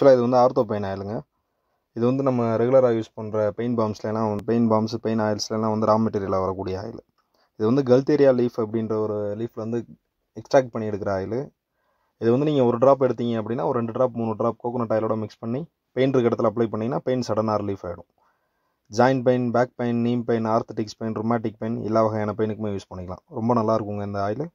ஆக்சுவலாக இது வந்து ஆர்த்தோ பெயின் ஆயிலுங்க இது வந்து நம்ம ரெகுலராக யூஸ் பண்ணுற பெயின் பாம்ஸ்லாம் பெயின் பாம்ஸ் பெயின் ஆயில்ஸ்லாம் வந்து ரா மெட்டீரியலாக வரக்கூடிய ஆயில் இது வந்து கல்தேரியா லீஃப் அப்படின்ற ஒரு வந்து எக்ஸ்ட்ராக்ட் பண்ணி எடுக்கிற ஆயில் இது வந்து நீங்கள் ஒரு ட்ராப் எடுத்தீங்க அப்படின்னா ஒரு ரெண்டு ட்ராப் மூணு ட்ராப் கோகோனட் ஆயிலோட மிக்ஸ் பண்ணி பெயின் இருக்க இடத்துல அப்ளை பண்ணிங்கன்னா பெயின் சடனாக ரிலீஃப் ஆகிடும் joint pain back pain knee pain ஆர்த்தட்டிக்ஸ் பெயின் ரொமாட்டிக் பெயின் எல்லா வகையான பெயினுக்குமே யூஸ் பண்ணிக்கலாம் ரொம்ப நல்லாயிருக்குங்க இந்த ஆயில்